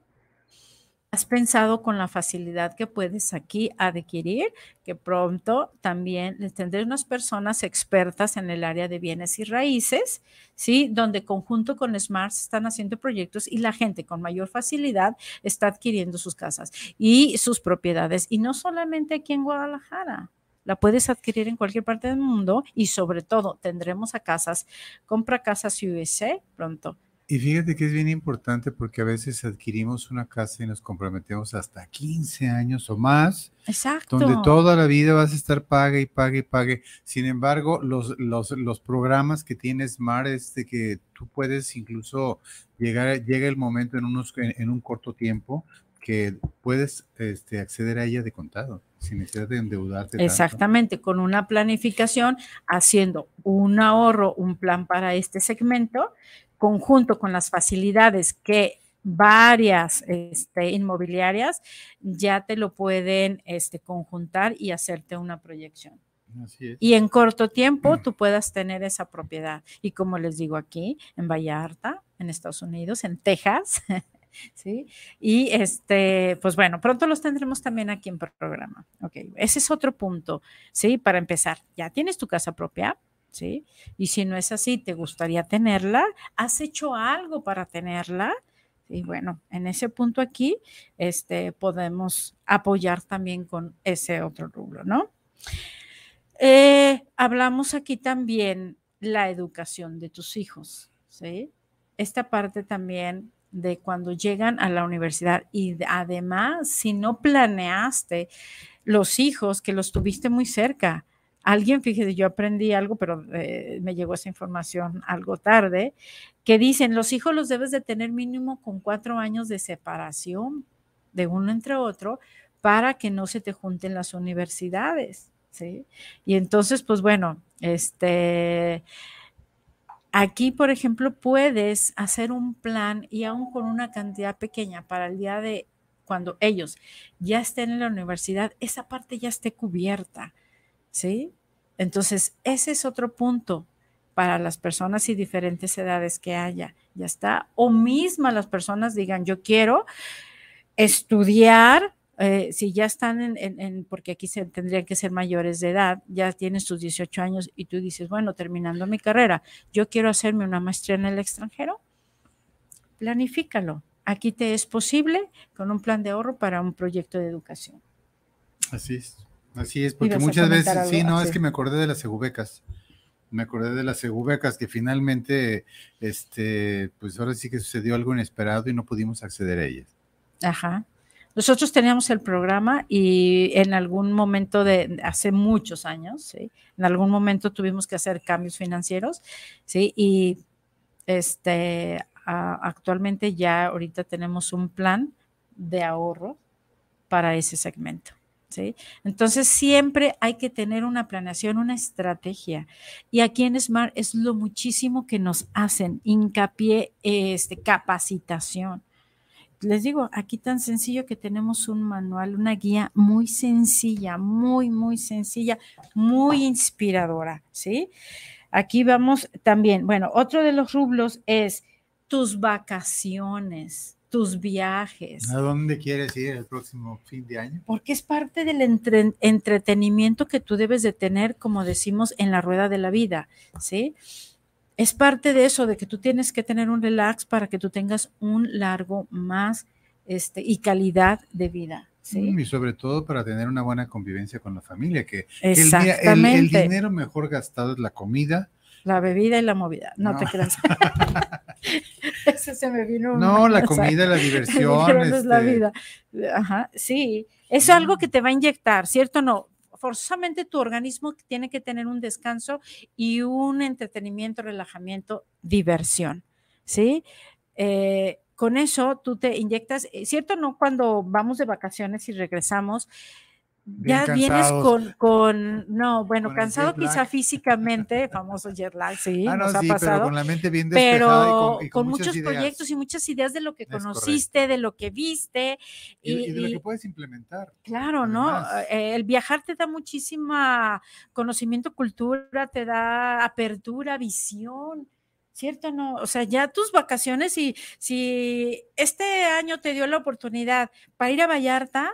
has pensado con la facilidad que puedes aquí adquirir, que pronto también tendré unas personas expertas en el área de bienes y raíces, ¿sí? Donde conjunto con Smart están haciendo proyectos y la gente con mayor facilidad está adquiriendo sus casas y sus propiedades. Y no solamente aquí en Guadalajara, la puedes adquirir en cualquier parte del mundo y sobre todo tendremos a casas, compra casas USA pronto y fíjate que es bien importante porque a veces adquirimos una casa y nos comprometemos hasta 15 años o más. Exacto. Donde toda la vida vas a estar pague y pague y pague. Sin embargo, los, los, los programas que tienes, Mar, es de que tú puedes incluso llegar, llega el momento en, unos, en un corto tiempo que puedes este, acceder a ella de contado, sin necesidad de endeudarte. Exactamente, con una planificación, haciendo un ahorro, un plan para este segmento, conjunto con las facilidades que varias este, inmobiliarias ya te lo pueden este, conjuntar y hacerte una proyección. Y en corto tiempo tú puedas tener esa propiedad. Y como les digo aquí, en Vallarta, en Estados Unidos, en Texas, ¿sí? Y este, pues bueno, pronto los tendremos también aquí en programa. ese es otro punto, ¿sí? Para empezar, ya tienes tu casa propia, ¿sí? Y si no es así, ¿te gustaría tenerla? ¿Has hecho algo para tenerla? Y bueno, en ese punto aquí, este, podemos apoyar también con ese otro rubro, ¿no? Eh, hablamos aquí también la educación de tus hijos, ¿sí? Esta parte también de cuando llegan a la universidad y además si no planeaste los hijos que los tuviste muy cerca. Alguien, fíjese, yo aprendí algo, pero eh, me llegó esa información algo tarde, que dicen, los hijos los debes de tener mínimo con cuatro años de separación de uno entre otro para que no se te junten las universidades, ¿sí? Y entonces, pues bueno, este Aquí, por ejemplo, puedes hacer un plan y aún con una cantidad pequeña para el día de cuando ellos ya estén en la universidad, esa parte ya esté cubierta, ¿sí? Entonces, ese es otro punto para las personas y diferentes edades que haya, ya está. O misma las personas digan, yo quiero estudiar eh, si ya están en, porque aquí se, tendrían que ser mayores de edad, ya tienes tus 18 años y tú dices, bueno, terminando mi carrera, yo quiero hacerme una maestría en el extranjero, planifícalo. Aquí te es posible con un plan de ahorro para un proyecto de educación. Así es, así es, porque muchas veces, sí, no, es que me acordé de las becas me acordé de las becas que finalmente, este, pues ahora sí que sucedió algo inesperado y no pudimos acceder a ellas. Ajá, nosotros teníamos el programa y en algún momento de hace muchos años, ¿sí? en algún momento tuvimos que hacer cambios financieros, ¿sí? Y este, actualmente ya ahorita tenemos un plan de ahorro para ese segmento. ¿Sí? Entonces siempre hay que tener una planeación, una estrategia. Y aquí en Smart es lo muchísimo que nos hacen hincapié, este, capacitación les digo, aquí tan sencillo que tenemos un manual, una guía muy sencilla, muy, muy sencilla, muy inspiradora, ¿sí? Aquí vamos también, bueno, otro de los rublos es tus vacaciones, tus viajes. ¿A dónde quieres ir el próximo fin de año? Porque es parte del entretenimiento que tú debes de tener, como decimos, en la rueda de la vida, ¿sí? sí es parte de eso, de que tú tienes que tener un relax para que tú tengas un largo más este, y calidad de vida. Mm, y sobre todo para tener una buena convivencia con la familia, que El, dinero mejor gastado es la comida. La bebida y la movida, no, te creas. Eso se me vino. No, la comida, la diversión. Este... es la vida. Este, Ajá, sí. Es mm. algo que te va a inyectar, ¿cierto? o No, forzosamente tu organismo tiene que tener un descanso y un entretenimiento, relajamiento, diversión, ¿sí? Eh, con eso tú te inyectas, eh, ¿cierto? No cuando vamos de vacaciones y regresamos, ya vienes con, no, bueno, cansado quizá físicamente, famoso jet sí, ah, no, pasado. Pero con la mente bien con, muchos proyectos y muchas ideas de lo que conociste, de lo que viste. Y, de lo que puedes implementar. Claro, ¿no? Eh, el viajar te da muchísima conocimiento, cultura, te da apertura, visión. ¿Cierto? No, o sea, ya tus vacaciones y si este año te dio la oportunidad para ir a Vallarta,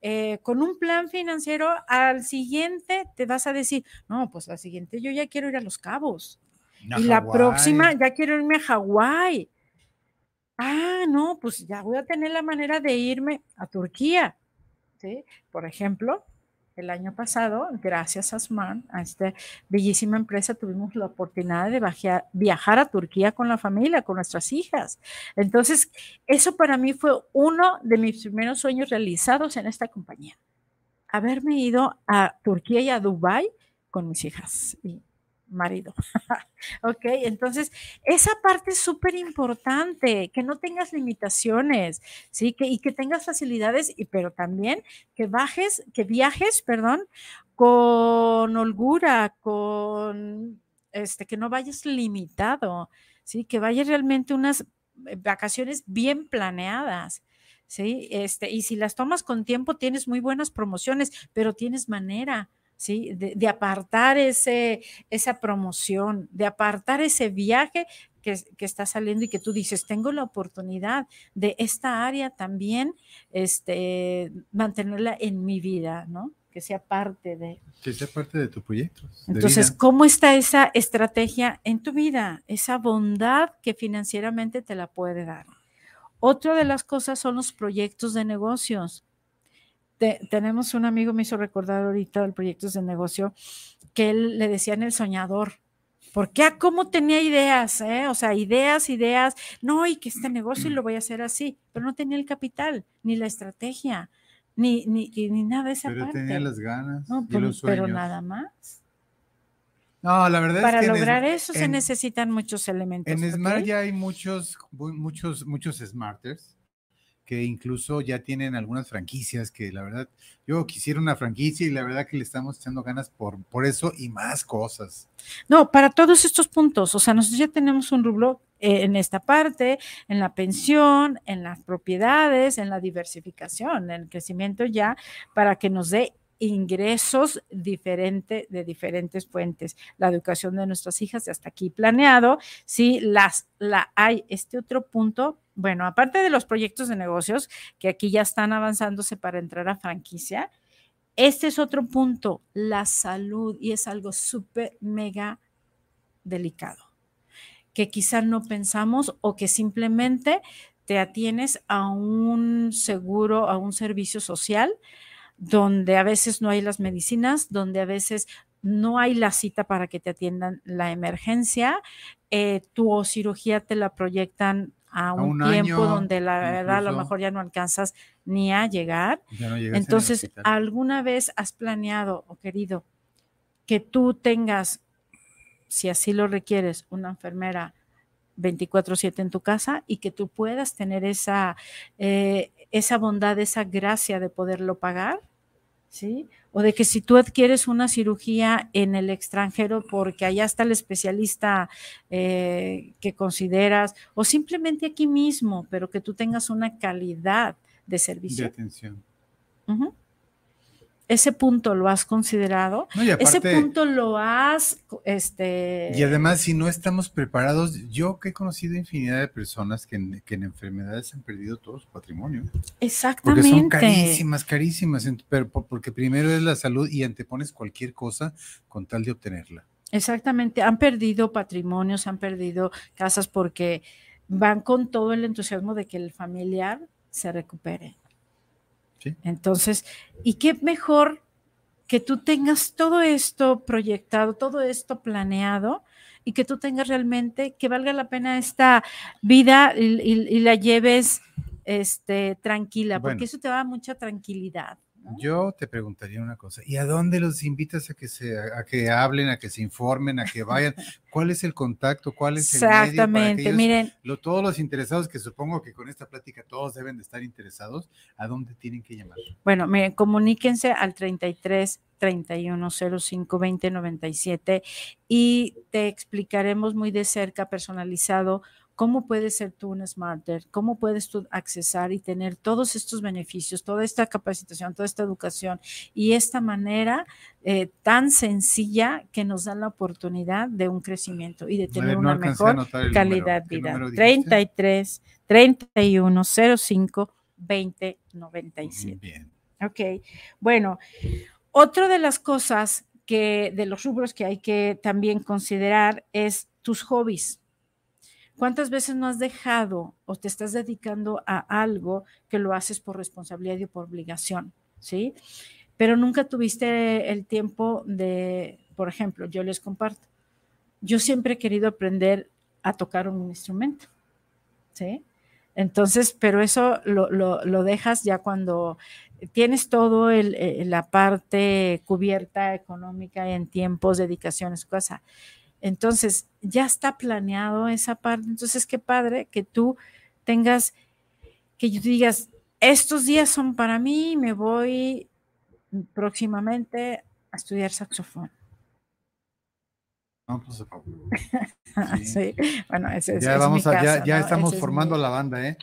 eh, con un plan financiero, al siguiente te vas a decir, no, pues al siguiente yo ya quiero ir a los cabos. y la próxima ya quiero irme a Hawái. Ah, no, pues ya voy a tener la manera de irme a Turquía. ¿sí? Por ejemplo, el año pasado, gracias a Smart, a esta bellísima empresa, tuvimos la oportunidad de viajar, a Turquía con la familia, con nuestras hijas. Entonces, eso para mí fue uno de mis primeros sueños realizados en esta compañía. Haberme ido a Turquía y a Dubái con mis hijas y marido. ok, entonces esa parte es súper importante, que no tengas limitaciones, ¿sí? Que, y que tengas facilidades, y, pero también que bajes, que viajes, perdón, con holgura, con este, que no vayas limitado, ¿sí? Que vayas realmente unas eh, vacaciones bien planeadas. ¿sí? Este, y si las tomas con tiempo, tienes muy buenas promociones, pero tienes manera de, apartar ese, esa promoción, de apartar ese viaje que, está saliendo y que tú dices, tengo la oportunidad de esta área también, este, mantenerla en mi vida, ¿no? Que sea parte de... Que sea parte de tu proyecto. Entonces, ¿cómo está esa estrategia en tu vida? Esa bondad que financieramente te la puede dar. Otra de las cosas son los proyectos de negocios tenemos un amigo, me hizo recordar ahorita el proyecto de negocio, que él le decía en el soñador, porque a ah, cómo tenía ideas, eh? o sea, ideas, ideas, no, y que este negocio lo voy a hacer así, pero no tenía el capital, ni la estrategia, ni, ni, ni nada de esa pero tenía las ganas y pero, los sueños. nada más. No, la verdad Para lograr eso se necesitan muchos elementos. En Smart ya hay muchos, muchos, muchos smarters que incluso ya tienen algunas franquicias que la verdad, yo quisiera una franquicia y la verdad que le estamos echando ganas por, por eso y más cosas. No, para todos estos puntos, o sea, nosotros ya tenemos un rublo eh, en esta parte, en la pensión, en las propiedades, en la diversificación, en el crecimiento ya, para que nos dé ingresos diferente, de diferentes fuentes. La educación de nuestras hijas ya está aquí planeado. Sí, las, la hay, este otro punto, bueno, aparte de los proyectos de negocios que aquí ya están avanzándose para entrar a franquicia, este es otro punto, la salud, y es algo súper, mega delicado, que quizás no pensamos o que simplemente te atienes a un seguro, a un servicio social donde a veces no hay las medicinas, donde a veces no hay la cita para que te atiendan la emergencia, eh, tu cirugía te la proyectan a un, tiempo donde la verdad a lo mejor ya no alcanzas ni a llegar. Entonces, ¿alguna vez has planeado, o oh, querido, que tú tengas, si así lo requieres, una enfermera 24/7 en tu casa y que tú puedas tener esa, eh, esa bondad, esa gracia de poderlo pagar? ¿sí? O de que si tú adquieres una cirugía en el extranjero porque allá está el especialista eh, que consideras, o simplemente aquí mismo, pero que tú tengas una calidad de servicio. De atención ese punto lo has considerado, ese punto lo has, este... Y además, si no estamos preparados, yo que he conocido infinidad de personas que en, que en enfermedades han perdido todo su patrimonio. Exactamente. Porque son carísimas, carísimas, pero porque primero es la salud y antepones cualquier cosa con tal de obtenerla. Exactamente, han perdido patrimonios, han perdido casas porque van con todo el entusiasmo de que el familiar se recupere. Entonces, ¿y qué mejor que tú tengas todo esto proyectado, todo esto planeado y que tú tengas realmente que valga la pena esta vida y, la lleves este, tranquila, porque eso te da mucha tranquilidad. Yo te preguntaría una cosa, ¿y a dónde los invitas a que se a que hablen, a que se informen, a que vayan? ¿Cuál es el contacto? ¿Cuál es el Exactamente, medio para miren. todos los interesados que supongo que con esta plática todos deben de estar interesados, ¿a dónde tienen que llamar? Bueno, miren, comuníquense al 33 3105 2097 y te explicaremos muy de cerca, personalizado, ¿Cómo puedes ser tú un smarter? ¿Cómo puedes tú accesar y tener todos estos beneficios, toda esta capacitación, toda esta educación y esta manera eh, tan sencilla que nos da la oportunidad de un crecimiento y de tener una mejor calidad de vida? 33 31 05 20 97. Bien. Ok, bueno, otra de las cosas que de los rubros que hay que también considerar es tus hobbies. ¿Cuántas veces no has dejado o te estás dedicando a algo que lo haces por responsabilidad y por obligación? ¿Sí? Pero nunca tuviste el tiempo de, por ejemplo, yo les comparto, yo siempre he querido aprender a tocar un instrumento, ¿sí? Entonces, pero eso lo, dejas ya cuando tienes todo eh, la parte cubierta económica en tiempos, dedicaciones, cosa. Entonces, ya está planeado esa parte. Entonces, qué padre que tú tengas, que tú digas, estos días son para mí, me voy próximamente a estudiar saxofón. No, pues sí. Bueno, ya a, ya, estamos formando la banda, ¿eh?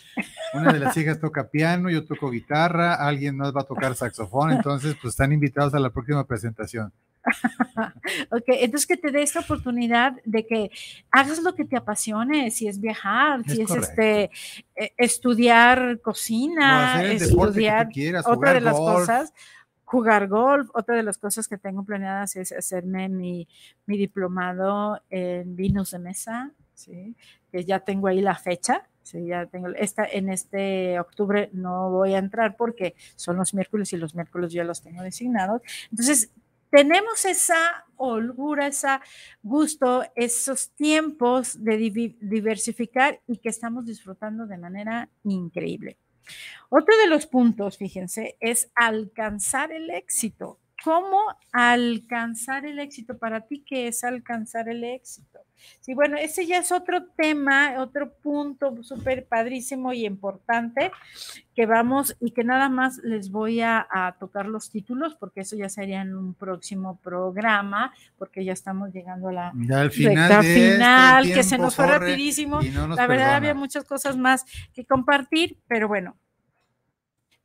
Una de las hijas toca piano, yo toco guitarra, alguien más va a tocar saxofón, entonces pues están invitados a la próxima presentación. ok, entonces que te dé esta oportunidad de que hagas lo que te apasione, si es viajar, si es este eh, estudiar cocina, estudiar otra de las cosas jugar golf. Otra de las cosas que tengo planeadas es hacerme mi, mi diplomado en vinos de mesa, ¿sí? que ya tengo ahí la fecha. Sí, ya tengo esta en este octubre no voy a entrar porque son los miércoles y los miércoles yo los tengo designados. Entonces, tenemos esa holgura, ese gusto, esos tiempos de diversificar y que estamos disfrutando de manera increíble. Otro de los puntos, fíjense, es alcanzar el éxito. ¿Cómo alcanzar el éxito? Para ti, ¿qué es alcanzar el éxito? Sí, bueno, ese ya es otro tema, otro punto súper padrísimo y importante que vamos y que nada más les voy a, tocar los títulos porque eso ya sería en un próximo programa porque ya estamos llegando a la recta este final, que se nos fue rapidísimo. La verdad había muchas cosas más que compartir, pero bueno,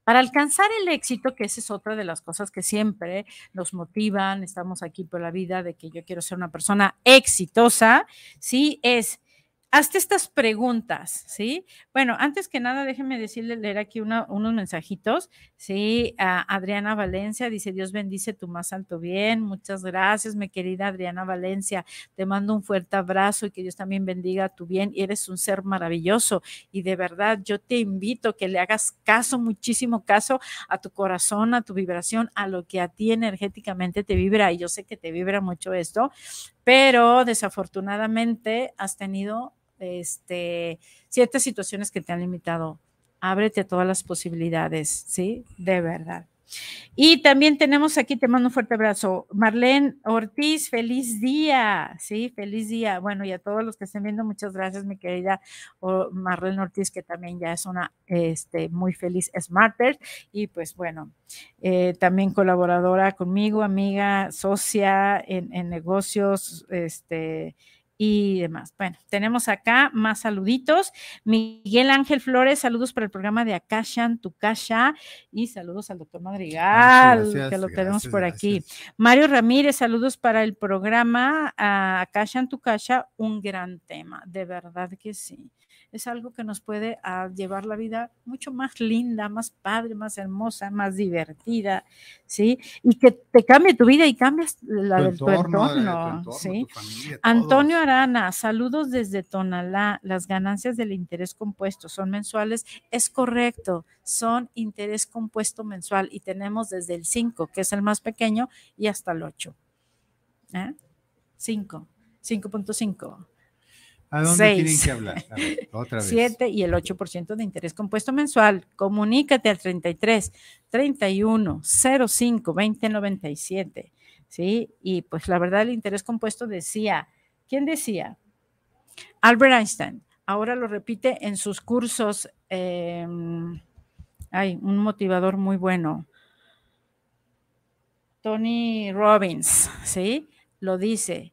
para alcanzar el éxito, que esa es otra de las cosas que siempre nos motivan, estamos aquí por la vida de que yo quiero ser una persona exitosa, sí, es hazte estas preguntas, ¿sí? Bueno, antes que nada, déjeme decirle, leer aquí unos mensajitos, ¿sí? Adriana Valencia dice, Dios bendice tu más alto bien, muchas gracias, mi querida Adriana Valencia, te mando un fuerte abrazo y que Dios también bendiga tu bien, Y eres un ser maravilloso y de verdad yo te invito que le hagas caso, muchísimo caso a tu corazón, a tu vibración, a lo que a ti energéticamente te vibra y yo sé que te vibra mucho esto, pero desafortunadamente has tenido este, ciertas situaciones que te han limitado. Ábrete a todas las posibilidades, ¿sí? De verdad. Y también tenemos aquí, te mando un fuerte abrazo, Marlene Ortiz, feliz día, sí, feliz día. Bueno, y a todos los que estén viendo, muchas gracias, mi querida oh, Marlene Ortiz, que también ya es una este, muy feliz smarter y pues bueno, eh, también colaboradora conmigo, amiga, socia en, en negocios, este, y demás. Bueno, tenemos acá más saluditos. Miguel Ángel Flores, saludos para el programa de Akashan, Tu Casa y saludos al doctor Madrigal, ah, que lo tenemos por aquí. Mario Ramírez, saludos para el programa ah, Akashan, Tu Casa, un gran tema, de verdad que sí es algo que nos puede ah, llevar la vida mucho más linda, más padre, más hermosa, más divertida, ¿sí? Y que te cambie tu vida y cambias la del entorno, de, tu ¿sí? Antonio Arana, saludos desde Tonalá, las ganancias del interés compuesto son mensuales, es correcto, son interés compuesto mensual y tenemos desde el 5, que es el más pequeño, y hasta el 8. ¿Eh? 5, 5.5. ¿A dónde tienen que hablar? otra vez. 7 y el 8% de interés compuesto mensual. Comunícate al 33 31 05 ¿Sí? Y pues la verdad, el interés compuesto decía, ¿quién decía? Albert Einstein. Ahora lo repite en sus cursos. hay em, un motivador muy bueno. Tony Robbins, ¿sí? Lo dice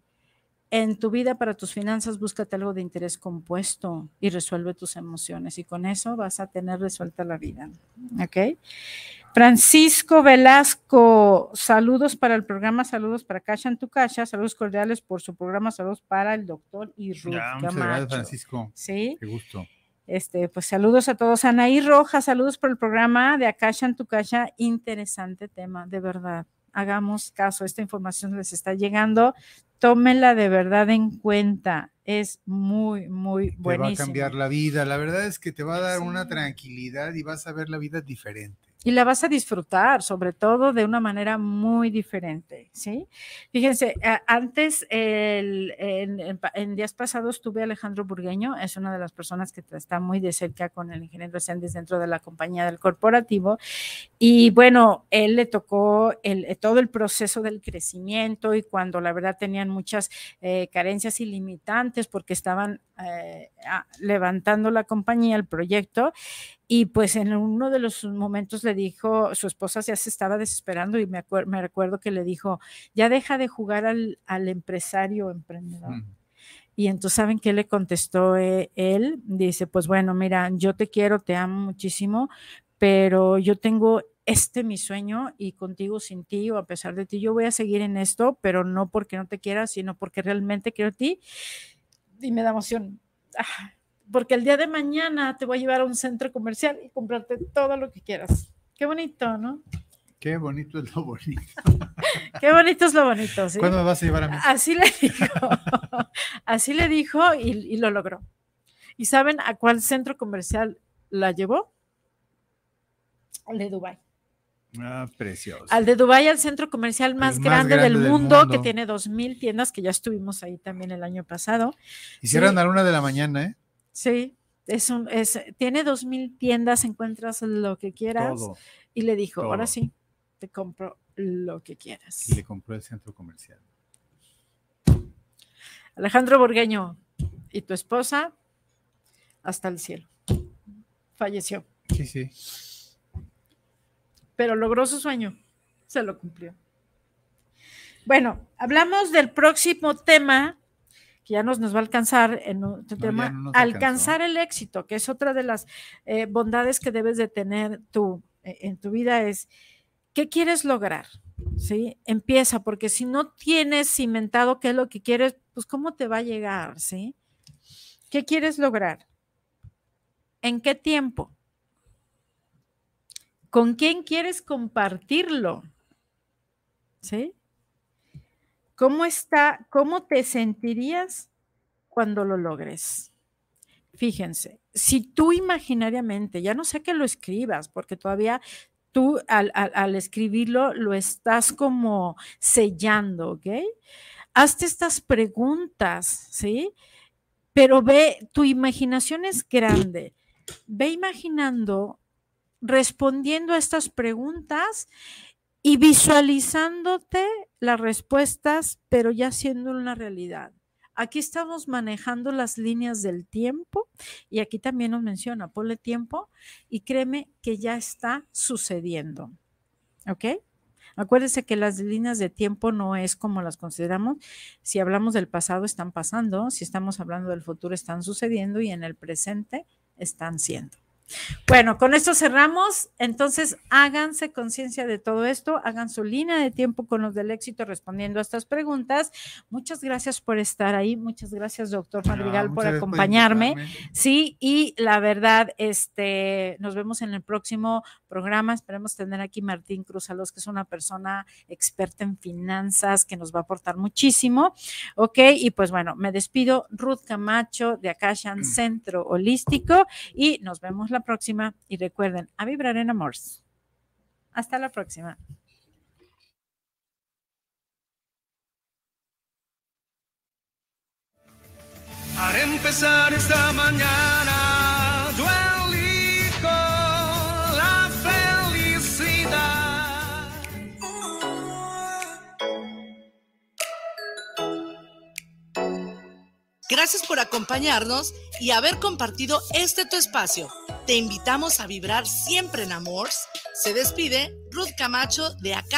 en tu vida para tus finanzas, búscate algo de interés compuesto y resuelve tus emociones. Y con eso vas a tener resuelta la vida. ¿Ok? Francisco Velasco, saludos para el programa, saludos para Cacha en tu Cacha, saludos cordiales por su programa, saludos para el doctor y Ruth gracias, Francisco. Sí. Qué gusto. Este, pues saludos a todos. Anaí Rojas, saludos por el programa de Akasha en tu Cacha. Interesante tema, de verdad hagamos caso, esta información les está llegando tómela de verdad en cuenta. Es muy, muy buenísimo. Te va a cambiar la vida. La verdad es que te va a dar una tranquilidad y vas a ver la vida diferente y la vas a disfrutar, sobre todo de una manera muy diferente, ¿sí? Fíjense, antes, en, días pasados tuve Alejandro Burgueño, es una de las personas que está muy de cerca con el ingeniero Sendes dentro de la compañía del corporativo, y bueno, él le tocó el, eh, todo el proceso del crecimiento y cuando la verdad tenían muchas eh, carencias y limitantes porque estaban eh, levantando la compañía, el proyecto, y pues en uno de los momentos le dijo, su esposa ya se estaba desesperando y me, me recuerdo que le dijo, ya deja de jugar al, empresario emprendedor. Y entonces, ¿saben qué le contestó eh, él? Dice, pues bueno, mira, yo te quiero, te amo muchísimo, pero yo tengo este mi sueño y contigo, sin ti o a pesar de ti, yo voy a seguir en esto, pero no porque no te quiera, sino porque realmente quiero a ti. Y me da emoción. Ah, porque el día de mañana te voy a llevar a un centro comercial y comprarte todo lo que quieras. Qué bonito, ¿no? Qué bonito es lo bonito. Qué bonito es lo bonito. ¿sí? ¿Cuándo me vas a llevar a mí? Así le dijo. Así le dijo y, lo logró. ¿Y saben a cuál centro comercial la llevó? Al de Dubái. Ah, precioso. Al de Dubái, al centro comercial más, grande, del, mundo, que tiene 2.000 tiendas, que ya estuvimos ahí también el año pasado. Hicieron a la una de la mañana, ¿eh? Sí, es un, es, eh, tiene dos mil tiendas, encuentras lo que quieras. y le dijo, ahora sí, te compro lo que quieras. Y le compró el centro comercial. Alejandro Borgueño y tu esposa hasta el cielo. Falleció. Sí, sí. Pero logró su sueño. Se lo cumplió. Bueno, hablamos del próximo tema que ya nos, nos va a alcanzar en este tema, alcanzar el éxito, que es otra de las eh, bondades que debes de tener tú eh, en tu vida, es qué quieres lograr, ¿sí? Empieza, porque si no tienes cimentado qué es lo que quieres, pues cómo te va a llegar, ¿sí? ¿Qué quieres lograr? ¿En qué tiempo? ¿Con quién quieres compartirlo? ¿Sí? ¿Cómo está, cómo te sentirías cuando lo logres? Fíjense, si tú imaginariamente, ya no sé que lo escribas, porque todavía tú al, al escribirlo lo estás como sellando, ¿ok? Hazte estas preguntas, ¿sí? Pero ve, tu imaginación es grande. Ve imaginando, respondiendo a estas preguntas y visualizándote las respuestas, pero ya siendo una realidad. Aquí estamos manejando las líneas del tiempo y aquí también nos menciona, ponle tiempo y créeme que ya está sucediendo. ¿Ok? Acuérdese que las líneas de tiempo no es como las consideramos. Si hablamos del pasado, están pasando. Si estamos hablando del futuro, están sucediendo y en el presente, están siendo. Bueno, con esto cerramos. Entonces, háganse conciencia de todo esto, hagan su línea de tiempo con los del éxito respondiendo a estas preguntas. Muchas gracias por estar ahí, muchas gracias, doctor Madrigal, por acompañarme. Sí, y la verdad, este, nos vemos en el próximo programa. Esperemos tener aquí Martín Cruz que es una persona experta en finanzas que nos va a aportar muchísimo. Ok, y pues bueno, me despido, Ruth Camacho de Akashan Centro Holístico, y nos vemos la próxima y recuerden a vibrar en amor. Hasta la próxima. empezar esta la felicidad. Gracias por acompañarnos y haber compartido este tu espacio. Te invitamos a vibrar siempre en Amors. Se despide Ruth Camacho de acá